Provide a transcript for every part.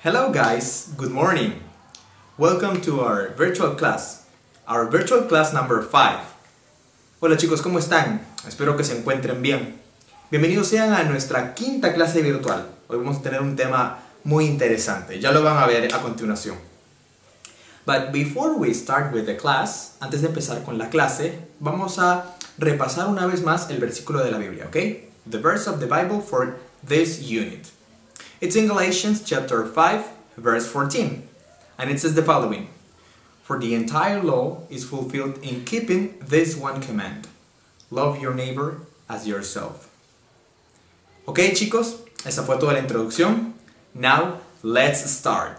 Hello guys, good morning. Welcome to our virtual class, our virtual class number 5. Hola chicos, ¿cómo están? Espero que se encuentren bien. Bienvenidos sean a nuestra quinta clase virtual. Hoy vamos a tener un tema muy interesante, ya lo van a ver a continuación. But before we start with the class, antes de empezar con la clase, vamos a repasar una vez más el versículo de la Biblia, ¿ok? The verse of the Bible for this unit. It's in Galatians chapter 5, verse 14, and it says the following For the entire law is fulfilled in keeping this one command love your neighbor as yourself. Ok, chicos, esa fue toda la introducción. Now, let's start.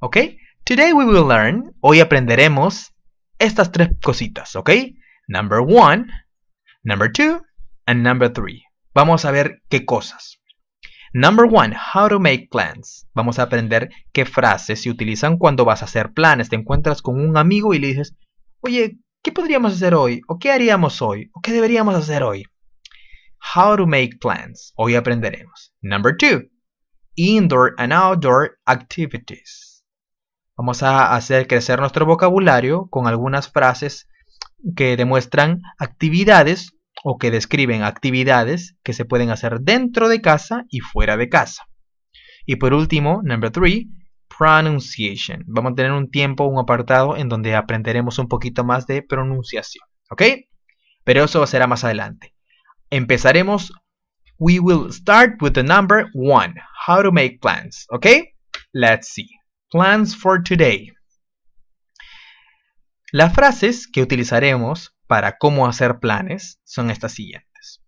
Ok, today we will learn, hoy aprenderemos estas tres cositas, ok? Number one, number two, and number three. Vamos a ver qué cosas. Number one, how to make plans. Vamos a aprender qué frases se utilizan cuando vas a hacer planes. Te encuentras con un amigo y le dices, oye, ¿qué podríamos hacer hoy? ¿O qué haríamos hoy? ¿O qué deberíamos hacer hoy? How to make plans. Hoy aprenderemos. Number two, indoor and outdoor activities. Vamos a hacer crecer nuestro vocabulario con algunas frases que demuestran actividades o que describen actividades que se pueden hacer dentro de casa y fuera de casa. Y por último, number three, pronunciation. Vamos a tener un tiempo, un apartado en donde aprenderemos un poquito más de pronunciación, ¿ok? Pero eso será más adelante. Empezaremos. We will start with the number one. How to make plans, ¿ok? Let's see. Plans for today. Las frases que utilizaremos para cómo hacer planes son estas siguientes.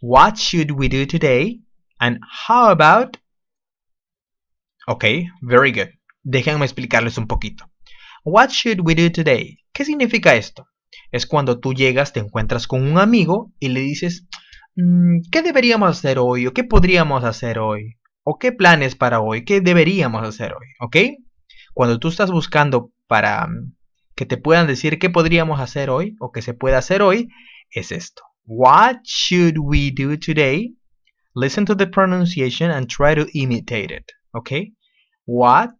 What should we do today? And how about... Ok, very good. Déjenme explicarles un poquito. What should we do today? ¿Qué significa esto? Es cuando tú llegas, te encuentras con un amigo y le dices, mm, ¿qué deberíamos hacer hoy? ¿O qué podríamos hacer hoy? ¿O qué planes para hoy? ¿Qué deberíamos hacer hoy? ¿Ok? Cuando tú estás buscando para mm, que te puedan decir qué podríamos hacer hoy o que se puede hacer hoy es esto. What should we do today? Listen to the pronunciation and try to imitate it. ¿Ok? What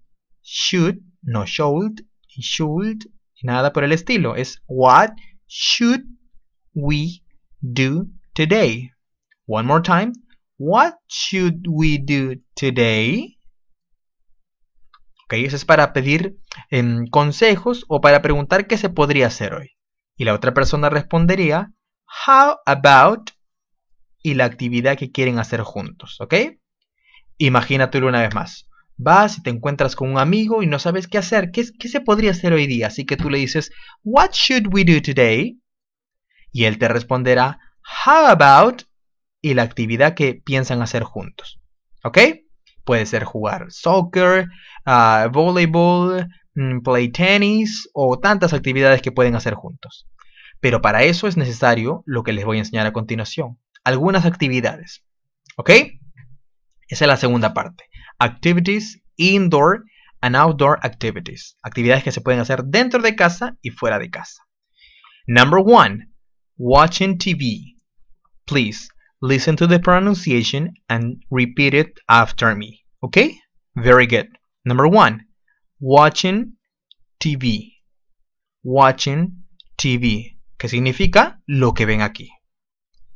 should, no should, should, nada por el estilo. Es what should we do today? One more time. What should we do today? Eso es para pedir em, consejos o para preguntar qué se podría hacer hoy. Y la otra persona respondería, how about y la actividad que quieren hacer juntos, ¿ok? Imagínatelo una vez más. Vas y te encuentras con un amigo y no sabes qué hacer. ¿Qué, ¿Qué, se podría hacer hoy día? Así que tú le dices, What should we do today? Y él te responderá, How about? Y la actividad que piensan hacer juntos. ¿Ok? Puede ser jugar soccer, ah, voleibol, mm, play tennis o tantas actividades que pueden hacer juntos. Pero para eso es necesario lo que les voy a enseñar a continuación. Algunas actividades. ¿Ok? Esa es la segunda parte. Activities indoor and outdoor activities. Actividades que se pueden hacer dentro de casa y fuera de casa. Number one, watching TV. Please Listen to the pronunciation and repeat it after me. Okay? Very good. Number one, watching TV. Watching TV. ¿Qué significa lo que ven aquí?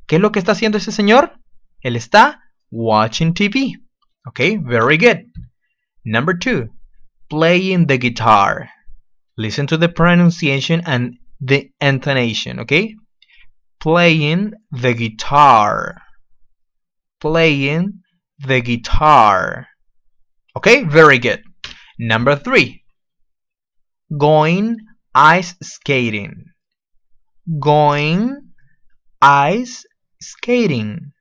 ¿Qué es lo que está haciendo ese señor? Él está watching TV. Okay, very good. Number two, playing the guitar. Listen to the pronunciation and the intonation, okay? playing the guitar playing the guitar okay very good number three going ice skating going ice skating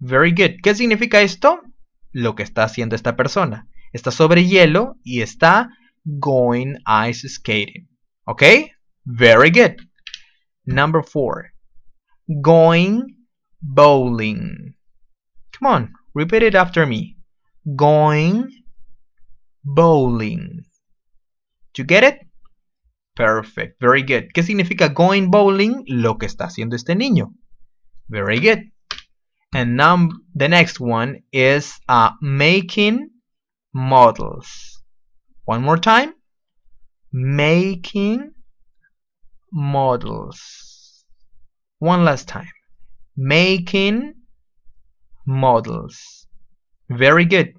very good ¿qué significa esto? lo que está haciendo esta persona está sobre hielo y está going ice skating okay very good number four Going bowling. Come on, repeat it after me. Going bowling. Do you get it? Perfect, very good. ¿Qué significa going bowling? Lo que está haciendo este niño. Very good. And now the next one is uh, making models. One more time. Making models. One last time. Making models. Very good.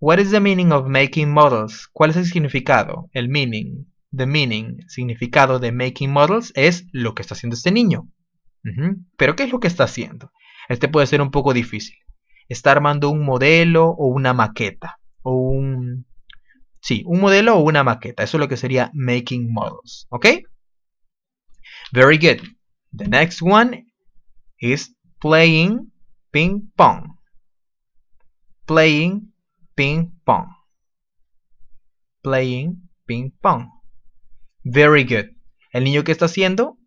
What is the meaning of making models? ¿Cuál es el significado? El meaning. The meaning. significado de making models es lo que está haciendo este niño. Pero ¿qué es lo que está haciendo? Este puede ser un poco difícil. Está armando un modelo o una maqueta. O un... Sí, un modelo o una maqueta. Eso es lo que sería making models. ¿Ok? Very good. The next one is playing ping pong. Playing ping pong. Playing ping pong. Very good. El niño que está haciendo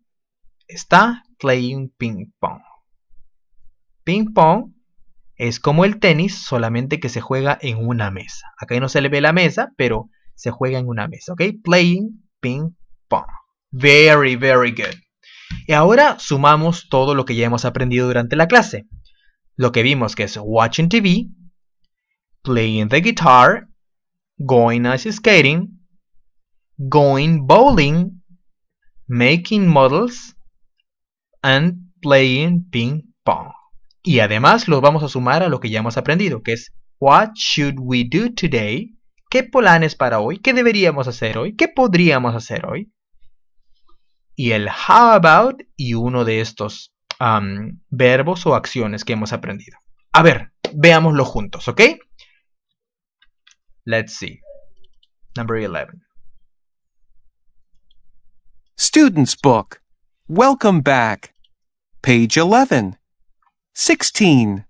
está playing ping pong. Ping pong es como el tenis, solamente que se juega en una mesa. Acá no se le ve la mesa, pero se juega en una mesa, ¿ok? Playing ping pong. Very, very good. Y ahora sumamos todo lo que ya hemos aprendido durante la clase. Lo que vimos que es watching TV, playing the guitar, going ice skating, going bowling, making models, and playing ping pong. Y además los vamos a sumar a lo que ya hemos aprendido, que es What should we do today? ¿Qué planes para hoy? ¿Qué deberíamos hacer hoy? ¿Qué podríamos hacer hoy? y el how about y uno de estos um, verbos o acciones que hemos aprendido. A ver, veámoslo juntos, ¿ok? Let's see. Number 11. Student's book. Welcome back. Page 11. 16.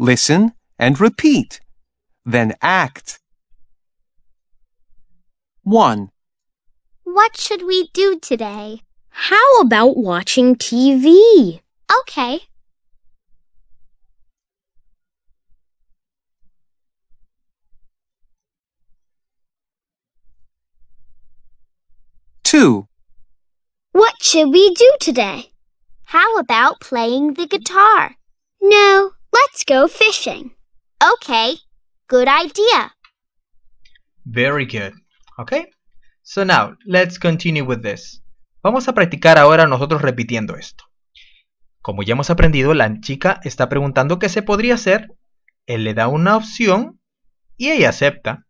Listen and repeat. Then act. 1. What should we do today? How about watching TV? Okay. Two. What should we do today? How about playing the guitar? No, let's go fishing. Okay, good idea. Very good. Okay, so now let's continue with this. Vamos a practicar ahora nosotros repitiendo esto. Como ya hemos aprendido, la chica está preguntando qué se podría hacer. Él le da una opción y ella acepta.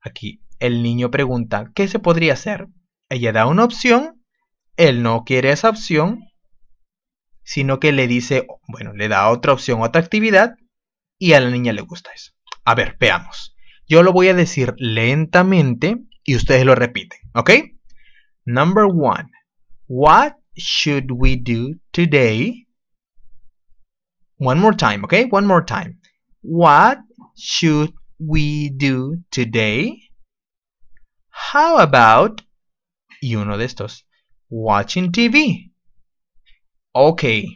Aquí el niño pregunta qué se podría hacer. Ella da una opción, él no quiere esa opción, sino que le dice, bueno, le da otra opción, otra actividad, y a la niña le gusta eso. A ver, veamos. Yo lo voy a decir lentamente y ustedes lo repiten, ¿ok? Number one. What should we do today? One more time, okay? One more time. What should we do today? How about y uno de estos. Watching TV. Ok,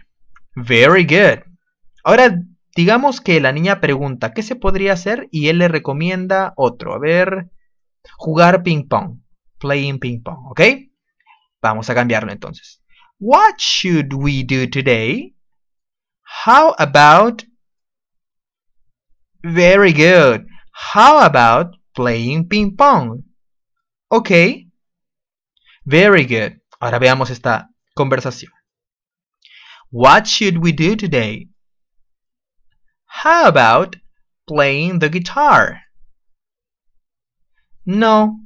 very good. Ahora digamos que la niña pregunta qué se podría hacer y él le recomienda otro. A ver, jugar ping pong. Playing ping pong, ¿ok? Vamos a cambiarlo entonces. What should we do today? How about... Very good. How about playing ping pong? Ok. Very good. Ahora veamos esta conversación. What should we do today? How about playing the guitar? No,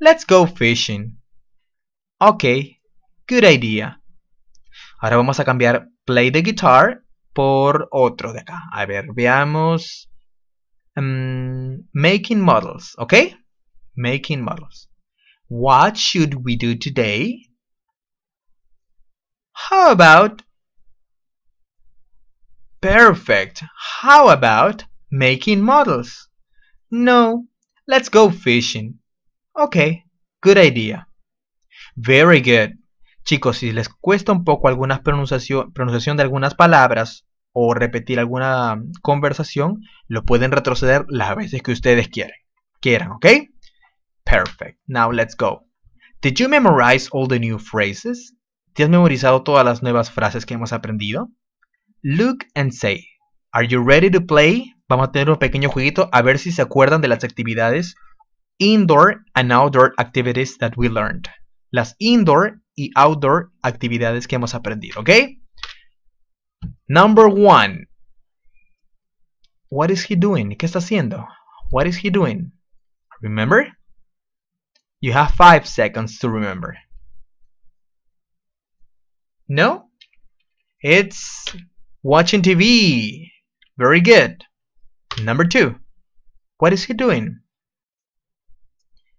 let's go fishing. Ok, good idea. Ahora vamos a cambiar play the guitar por otro de acá. A ver, veamos. Um, making models, ok? Making models. What should we do today? How about Perfect. How about making models? No, let's go fishing. Okay, good idea. Very good. Chicos, si les cuesta un poco alguna pronunciación, pronunciación de algunas palabras o repetir alguna conversación, lo pueden retroceder las veces que ustedes Quieran, ¿ok? Perfect. Now let's go. Did you memorize all the new phrases? ¿Te has memorizado todas las nuevas frases que hemos aprendido? Look and say. Are you ready to play? Vamos a tener un pequeño jueguito a ver si se acuerdan de las actividades indoor and outdoor activities that we learned. las indoor y outdoor actividades que hemos aprendido, ¿ok? Number one. What is he doing? ¿Qué está haciendo? What is he doing? Remember? You have five seconds to remember. No? It's watching TV. Very good. Number two. What is he doing?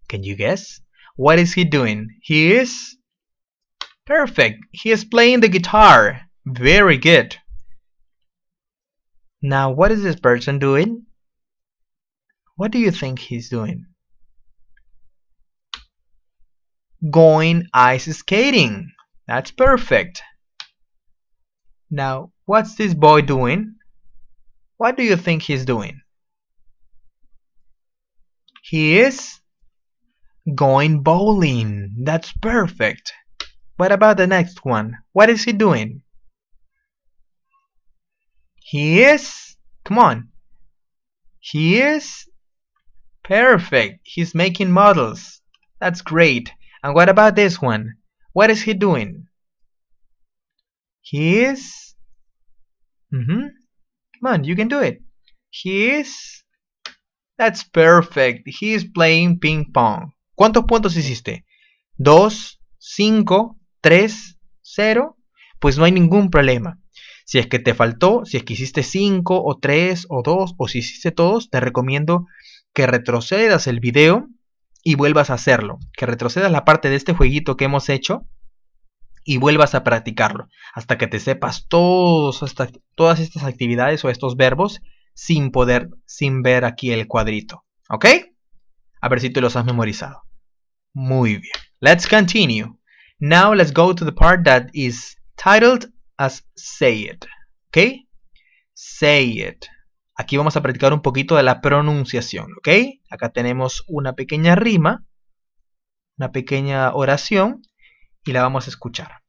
Can you guess? What is he doing? He is perfect. He is playing the guitar. Very good. Now, what is this person doing? What do you think he's doing? Going ice skating. That's perfect. Now, what's this boy doing? What do you think he's doing? He is Going bowling. That's perfect. What about the next one? What is he doing? He is. Come on. He is. Perfect. He's making models. That's great. And what about this one? What is he doing? He is. Mm hmm. Come on, you can do it. He is. That's perfect. He is playing ping pong. ¿Cuántos puntos hiciste? 2, 5, 3, 0. Pues no hay ningún problema. Si es que te faltó, si es que hiciste 5 o 3 o 2 o si hiciste todos, te recomiendo que retrocedas el video y vuelvas a hacerlo. Que retrocedas la parte de este jueguito que hemos hecho y vuelvas a practicarlo. Hasta que te sepas todos, hasta, todas estas actividades o estos verbos sin poder, sin ver aquí el cuadrito. ¿Ok? A ver si tú los has memorizado. Muy bien. Let's continue. Now let's go to the part that is titled as Say It. ¿Ok? Say It. Aquí vamos a practicar un poquito de la pronunciación. ¿Ok? Acá tenemos una pequeña rima, una pequeña oración y la vamos a escuchar.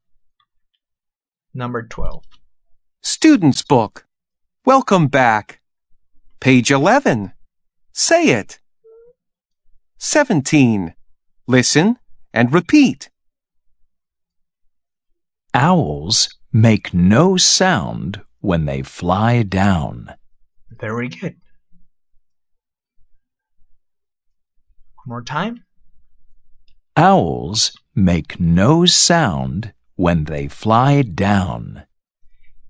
Number 12. Student's Book. Welcome back. Page 11. Say it. 17. Listen and repeat. Owls make no sound when they fly down. Very good. One more time. Owls make no sound when they fly down.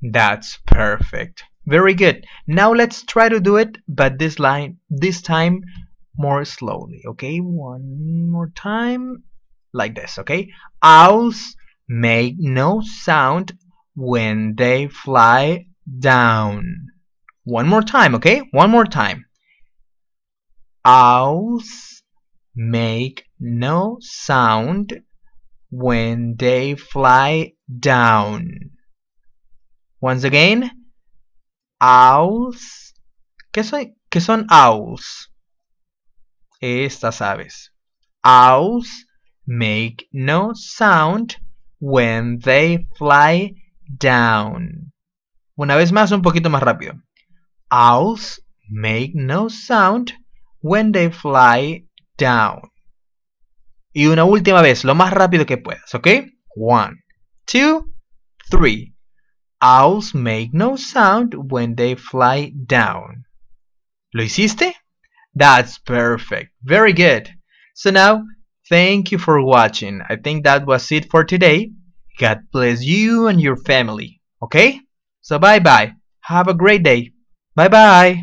That's perfect. Very good. Now let's try to do it, but this line, this time more slowly okay one more time like this okay owls make no sound when they fly down one more time okay one more time owls make no sound when they fly down once again owls ¿Qué son, ¿Qué son owls? estas aves. Owls make no sound when they fly down. Una vez más, un poquito más rápido. Owls make no sound when they fly down. Y una última vez, lo más rápido que puedas, ¿ok? One, two, three. Owls make no sound when they fly down. ¿Lo hiciste? That's perfect. Very good. So now, thank you for watching. I think that was it for today. God bless you and your family. Okay? So bye bye. Have a great day. Bye bye.